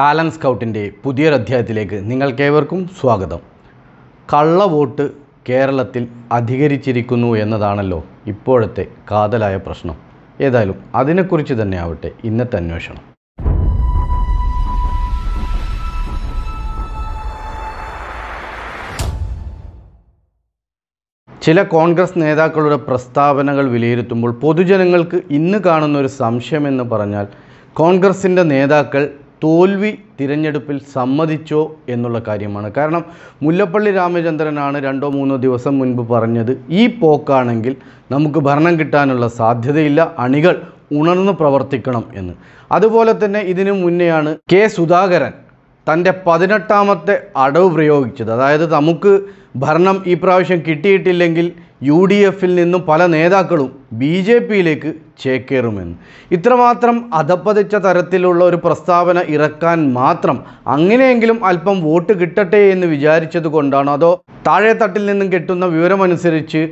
talent സ്കൗട്ടിൻ്റെ പുതിയൊരധ്യായത്തിലേക്ക് നിങ്ങൾക്കേവർക്കും സ്വാഗതം കള്ള വോട്ട് കേരളത്തിൽ അധികരിച്ചിരിക്കുന്നു എന്നതാണല്ലോ ഇപ്പോഴത്തെ കാതലായ പ്രശ്നം ഏതായാലും അതിനെക്കുറിച്ച് തന്നെ ആവട്ടെ ഇന്നത്തെ അന്വേഷണം ചില കോൺഗ്രസ് നേതാക്കളുടെ പ്രസ്താവനകൾ വിലയിരുത്തുമ്പോൾ പൊതുജനങ്ങൾക്ക് ഇന്ന് കാണുന്ന ഒരു സംശയമെന്ന് പറഞ്ഞാൽ കോൺഗ്രസിൻ്റെ നേതാക്കൾ തോൽവി തിരഞ്ഞെടുപ്പിൽ സമ്മതിച്ചോ എന്നുള്ള കാര്യമാണ് കാരണം മുല്ലപ്പള്ളി രാമചന്ദ്രനാണ് രണ്ടോ മൂന്നോ ദിവസം മുൻപ് പറഞ്ഞത് ഈ പോക്കാണെങ്കിൽ നമുക്ക് ഭരണം കിട്ടാനുള്ള സാധ്യതയില്ല അണികൾ ഉണർന്ന് പ്രവർത്തിക്കണം എന്ന് അതുപോലെ തന്നെ ഇതിനു മുന്നെയാണ് കെ സുധാകരൻ തൻ്റെ പതിനെട്ടാമത്തെ അടവ് പ്രയോഗിച്ചത് അതായത് നമുക്ക് ഭരണം ഈ പ്രാവശ്യം കിട്ടിയിട്ടില്ലെങ്കിൽ യു ഡി എഫിൽ നിന്നും പല നേതാക്കളും ബി ജെ പിയിലേക്ക് ചേക്കേറുമെന്ന് ഇത്രമാത്രം അധപ്പതിച്ച തരത്തിലുള്ള ഒരു പ്രസ്താവന ഇറക്കാൻ മാത്രം അങ്ങനെയെങ്കിലും അല്പം വോട്ട് കിട്ടട്ടെ എന്ന് വിചാരിച്ചത് അതോ താഴെത്തട്ടിൽ നിന്നും കിട്ടുന്ന വിവരമനുസരിച്ച്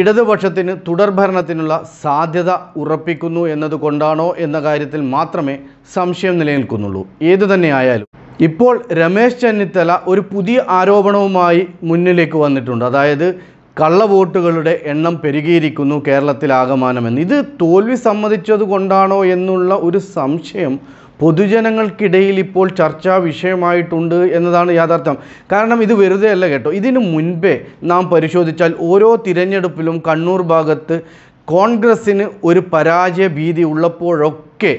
ഇടതുപക്ഷത്തിന് തുടർഭരണത്തിനുള്ള സാധ്യത ഉറപ്പിക്കുന്നു എന്നതുകൊണ്ടാണോ എന്ന കാര്യത്തിൽ മാത്രമേ സംശയം നിലനിൽക്കുന്നുള്ളൂ ഏതു തന്നെയായാലും ഇപ്പോൾ രമേശ് ചെന്നിത്തല ഒരു പുതിയ ആരോപണവുമായി മുന്നിലേക്ക് വന്നിട്ടുണ്ട് അതായത് കള്ളവോട്ടുകളുടെ എണ്ണം പെരുകിയിരിക്കുന്നു കേരളത്തിലാകമാനമെന്ന് ഇത് തോൽവി സമ്മതിച്ചത് കൊണ്ടാണോ എന്നുള്ള ഒരു സംശയം പൊതുജനങ്ങൾക്കിടയിൽ ഇപ്പോൾ ചർച്ചാ വിഷയമായിട്ടുണ്ട് എന്നതാണ് യാഥാർത്ഥ്യം കാരണം ഇത് വെറുതെ അല്ല കേട്ടോ ഇതിനു മുൻപേ നാം പരിശോധിച്ചാൽ ഓരോ തിരഞ്ഞെടുപ്പിലും കണ്ണൂർ ഭാഗത്ത് കോൺഗ്രസ്സിന് ഒരു പരാജയ ഭീതി ഉള്ളപ്പോഴൊക്കെ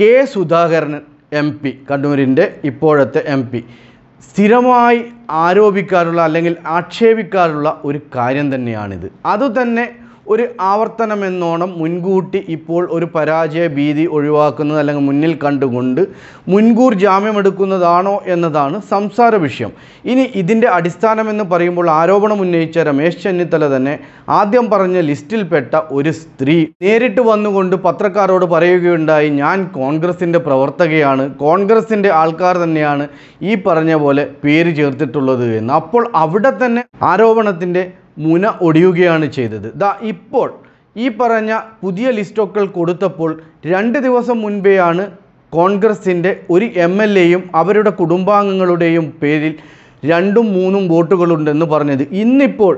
കെ സുധാകരൻ എം പി കണ്ണൂരിൻ്റെ ഇപ്പോഴത്തെ എം പി സ്ഥിരമായി ആരോപിക്കാനുള്ള അല്ലെങ്കിൽ ആക്ഷേപിക്കാനുള്ള ഒരു കാര്യം തന്നെയാണിത് അതുതന്നെ ഒരു ആവർത്തനം എന്നോണം മുൻകൂട്ടി ഇപ്പോൾ ഒരു പരാജയ ഭീതി ഒഴിവാക്കുന്നത് അല്ലെങ്കിൽ മുന്നിൽ കണ്ടുകൊണ്ട് മുൻകൂർ ജാമ്യമെടുക്കുന്നതാണോ എന്നതാണ് സംസാര വിഷയം ഇനി ഇതിൻ്റെ അടിസ്ഥാനമെന്ന് പറയുമ്പോൾ ആരോപണം ഉന്നയിച്ച രമേശ് ചെന്നിത്തല തന്നെ ആദ്യം പറഞ്ഞ ലിസ്റ്റിൽപ്പെട്ട ഒരു സ്ത്രീ നേരിട്ട് വന്നുകൊണ്ട് പത്രക്കാരോട് പറയുകയുണ്ടായി ഞാൻ കോൺഗ്രസിൻ്റെ പ്രവർത്തകയാണ് കോൺഗ്രസിൻ്റെ ആൾക്കാർ തന്നെയാണ് ഈ പറഞ്ഞ പോലെ പേര് ചേർത്തിട്ടുള്ളത് എന്ന് അപ്പോൾ അവിടെ തന്നെ ആരോപണത്തിൻ്റെ മുന ഒടിയുകയാണ് ചെയ്തത് ദാ ഇപ്പോൾ ഈ പറഞ്ഞ പുതിയ ലിസ്റ്റൊക്കെ കൊടുത്തപ്പോൾ രണ്ട് ദിവസം മുൻപെയാണ് കോൺഗ്രസിൻ്റെ ഒരു എം എൽ എയും അവരുടെ കുടുംബാംഗങ്ങളുടെയും പേരിൽ രണ്ടും മൂന്നും വോട്ടുകളുണ്ടെന്ന് പറഞ്ഞത് ഇന്നിപ്പോൾ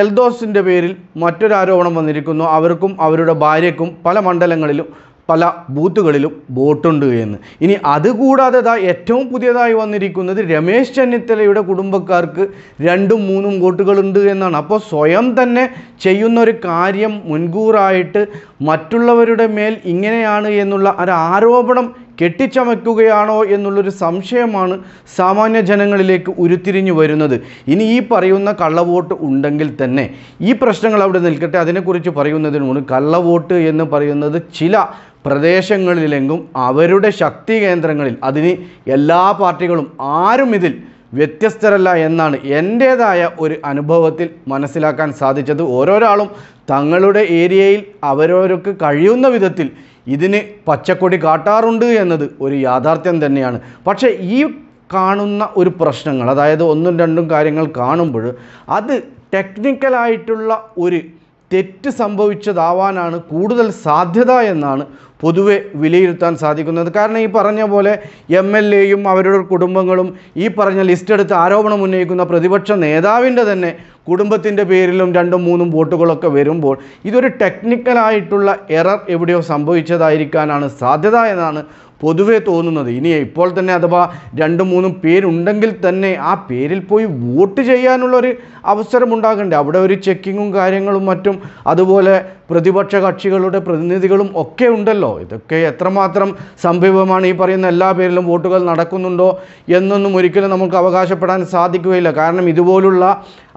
എൽദോസിൻ്റെ പേരിൽ മറ്റൊരാരോപണം വന്നിരിക്കുന്നു അവർക്കും അവരുടെ ഭാര്യയ്ക്കും പല മണ്ഡലങ്ങളിലും പല ബൂത്തുകളിലും വോട്ടുണ്ട് എന്ന് ഇനി അതുകൂടാതെ ദാ ഏറ്റവും പുതിയതായി വന്നിരിക്കുന്നത് രമേശ് ചെന്നിത്തലയുടെ കുടുംബക്കാർക്ക് രണ്ടും മൂന്നും വോട്ടുകളുണ്ട് എന്നാണ് അപ്പോൾ സ്വയം തന്നെ ചെയ്യുന്ന ഒരു കാര്യം മുൻകൂറായിട്ട് മറ്റുള്ളവരുടെ മേൽ ഇങ്ങനെയാണ് എന്നുള്ള ഒരു ആരോപണം കെട്ടിച്ചമയ്ക്കുകയാണോ എന്നുള്ളൊരു സംശയമാണ് സാമാന്യ ജനങ്ങളിലേക്ക് ഉരുത്തിരിഞ്ഞു വരുന്നത് ഇനി ഈ പറയുന്ന കള്ളവോട്ട് ഉണ്ടെങ്കിൽ തന്നെ ഈ പ്രശ്നങ്ങൾ അവിടെ നിൽക്കട്ടെ അതിനെക്കുറിച്ച് പറയുന്നതിന് മുമ്പ് കള്ളവോട്ട് എന്ന് പറയുന്നത് ചില പ്രദേശങ്ങളിലെങ്കും അവരുടെ ശക്തി കേന്ദ്രങ്ങളിൽ അതിന് എല്ലാ പാർട്ടികളും ആരും ഇതിൽ വ്യത്യസ്തരല്ല എന്നാണ് എൻ്റേതായ ഒരു അനുഭവത്തിൽ മനസ്സിലാക്കാൻ സാധിച്ചത് ഓരോരാളും തങ്ങളുടെ ഏരിയയിൽ അവരവർക്ക് കഴിയുന്ന വിധത്തിൽ ഇതിന് പച്ചക്കൊടി കാട്ടാറുണ്ട് എന്നത് ഒരു യാഥാർത്ഥ്യം തന്നെയാണ് പക്ഷേ ഈ കാണുന്ന ഒരു പ്രശ്നങ്ങൾ അതായത് ഒന്നും രണ്ടും കാര്യങ്ങൾ കാണുമ്പോൾ അത് ടെക്നിക്കലായിട്ടുള്ള ഒരു തെറ്റ് സംഭവിച്ചതാവാനാണ് കൂടുതൽ സാധ്യത എന്നാണ് പൊതുവെ വിലയിരുത്താൻ സാധിക്കുന്നത് കാരണം ഈ പറഞ്ഞ പോലെ എം എൽ എയും അവരുടെ കുടുംബങ്ങളും ഈ പറഞ്ഞ ലിസ്റ്റ് എടുത്ത് ആരോപണം ഉന്നയിക്കുന്ന പ്രതിപക്ഷ നേതാവിൻ്റെ തന്നെ കുടുംബത്തിൻ്റെ പേരിലും രണ്ടും മൂന്നും വോട്ടുകളൊക്കെ വരുമ്പോൾ ഇതൊരു ടെക്നിക്കലായിട്ടുള്ള എറർ എവിടെയോ സംഭവിച്ചതായിരിക്കാനാണ് സാധ്യത എന്നാണ് പൊതുവെ തോന്നുന്നത് ഇനി ഇപ്പോൾ തന്നെ അഥവാ രണ്ടും മൂന്നും പേരുണ്ടെങ്കിൽ തന്നെ ആ പേരിൽ പോയി വോട്ട് ചെയ്യാനുള്ളൊരു അവസരമുണ്ടാകണ്ടേ അവിടെ ഒരു ചെക്കിങ്ങും കാര്യങ്ങളും മറ്റും അതുപോലെ പ്രതിപക്ഷ കക്ഷികളുടെ പ്രതിനിധികളും ഒക്കെ ഉണ്ടല്ലോ ഇതൊക്കെ എത്രമാത്രം സംഭവമാണ് ഈ പറയുന്ന എല്ലാ പേരിലും വോട്ടുകൾ നടക്കുന്നുണ്ടോ എന്നൊന്നും ഒരിക്കലും നമുക്ക് അവകാശപ്പെടാൻ സാധിക്കുകയില്ല കാരണം ഇതുപോലുള്ള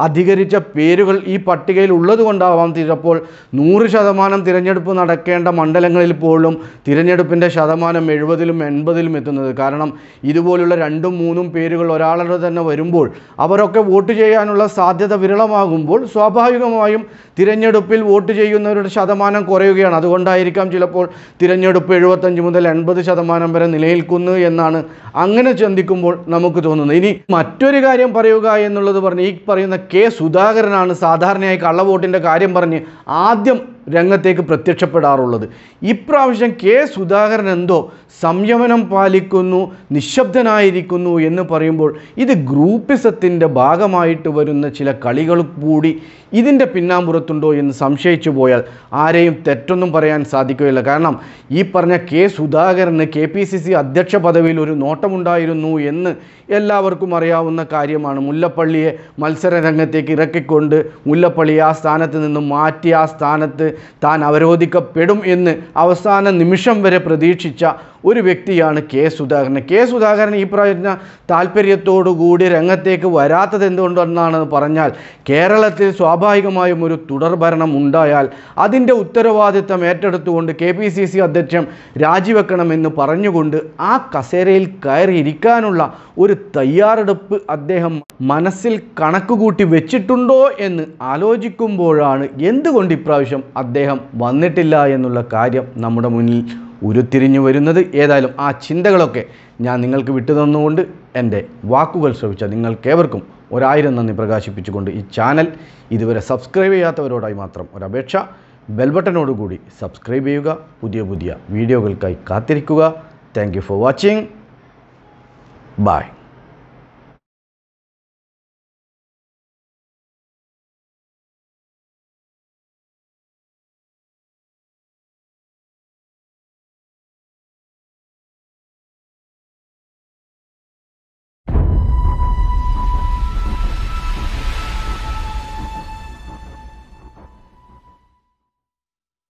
അധികരിച്ച പേരുകൾ ഈ പട്ടികയിൽ ഉള്ളതുകൊണ്ടാവാം ചിലപ്പോൾ നൂറ് ശതമാനം തിരഞ്ഞെടുപ്പ് നടക്കേണ്ട മണ്ഡലങ്ങളിൽ പോലും തിരഞ്ഞെടുപ്പിൻ്റെ ശതമാനം എഴുപതിലും എൺപതിലും എത്തുന്നത് കാരണം ഇതുപോലുള്ള രണ്ടും മൂന്നും പേരുകൾ ഒരാളുടെ തന്നെ വരുമ്പോൾ അവരൊക്കെ വോട്ട് ചെയ്യാനുള്ള സാധ്യത വിരളമാകുമ്പോൾ സ്വാഭാവികമായും തിരഞ്ഞെടുപ്പിൽ വോട്ട് ചെയ്യുന്നവരുടെ ശതമാനം കുറയുകയാണ് അതുകൊണ്ടായിരിക്കാം ചിലപ്പോൾ തിരഞ്ഞെടുപ്പ് എഴുപത്തഞ്ച് മുതൽ എൺപത് ശതമാനം വരെ നിലനിൽക്കുന്നു എന്നാണ് അങ്ങനെ ചിന്തിക്കുമ്പോൾ നമുക്ക് തോന്നുന്നത് ഇനി മറ്റൊരു കാര്യം പറയുക എന്നുള്ളത് പറഞ്ഞ് ഈ പറയുന്ന കെ സുധാകരനാണ് സാധാരണയായി കള്ളവോട്ടിൻ്റെ കാര്യം പറഞ്ഞ് ആദ്യം രംഗത്തേക്ക് പ്രത്യക്ഷപ്പെടാറുള്ളത് ഇപ്രാവശ്യം കെ സുധാകരൻ എന്തോ സംയമനം പാലിക്കുന്നു നിശബ്ദനായിരിക്കുന്നു എന്ന് പറയുമ്പോൾ ഇത് ഗ്രൂപ്പിസത്തിൻ്റെ ഭാഗമായിട്ട് വരുന്ന ചില കളികൾ കൂടി ഇതിൻ്റെ പിന്നാമ്പുറത്തുണ്ടോ എന്ന് സംശയിച്ചു പോയാൽ ആരെയും തെറ്റൊന്നും പറയാൻ സാധിക്കുകയില്ല കാരണം ഈ പറഞ്ഞ കെ സുധാകരന് കെ പി സി സി അധ്യക്ഷ പദവിയിൽ ഒരു നോട്ടമുണ്ടായിരുന്നു എന്ന് എല്ലാവർക്കും അറിയാവുന്ന കാര്യമാണ് മുല്ലപ്പള്ളിയെ മത്സര രംഗത്തേക്ക് ഇറക്കിക്കൊണ്ട് മുല്ലപ്പള്ളിയെ ആ സ്ഥാനത്ത് നിന്നും മാറ്റി ആ സ്ഥാനത്ത് താൻ അവരോധിക്കപ്പെടും എന്ന് അവസാന നിമിഷം വരെ പ്രതീക്ഷിച്ച ഒരു വ്യക്തിയാണ് കെ സുധാകരൻ കെ സുധാകരൻ ഈ പറഞ്ഞ താല്പര്യത്തോടുകൂടി രംഗത്തേക്ക് വരാത്തത് എന്തുകൊണ്ടെന്നാണ് പറഞ്ഞാൽ കേരളത്തിൽ സ്വാഭാവികമായും ഒരു തുടർഭരണം ഉണ്ടായാൽ അതിൻ്റെ ഉത്തരവാദിത്തം ഏറ്റെടുത്തുകൊണ്ട് കെ പി സി സി അധ്യക്ഷൻ രാജിവെക്കണമെന്ന് പറഞ്ഞുകൊണ്ട് ആ കസേരയിൽ കയറിയിരിക്കാനുള്ള ഒരു തയ്യാറെടുപ്പ് അദ്ദേഹം മനസ്സിൽ കണക്കുകൂട്ടി വെച്ചിട്ടുണ്ടോ എന്ന് ആലോചിക്കുമ്പോഴാണ് എന്തുകൊണ്ട് ഇപ്രാവശ്യം അദ്ദേഹം വന്നിട്ടില്ല എന്നുള്ള കാര്യം നമ്മുടെ മുന്നിൽ ഉരുത്തിരിഞ്ഞു വരുന്നത് ഏതായാലും ആ ചിന്തകളൊക്കെ ഞാൻ നിങ്ങൾക്ക് വിട്ടു തന്നുകൊണ്ട് എൻ്റെ വാക്കുകൾ ശ്രമിച്ച നിങ്ങൾക്കേവർക്കും ഒരായിരം നന്ദി പ്രകാശിപ്പിച്ചുകൊണ്ട് ഈ ചാനൽ ഇതുവരെ സബ്സ്ക്രൈബ് ചെയ്യാത്തവരോടായി മാത്രം ഒരപേക്ഷ ബെൽബട്ടനോടുകൂടി സബ്സ്ക്രൈബ് ചെയ്യുക പുതിയ പുതിയ വീഡിയോകൾക്കായി കാത്തിരിക്കുക താങ്ക് ഫോർ വാച്ചിങ് ബൈ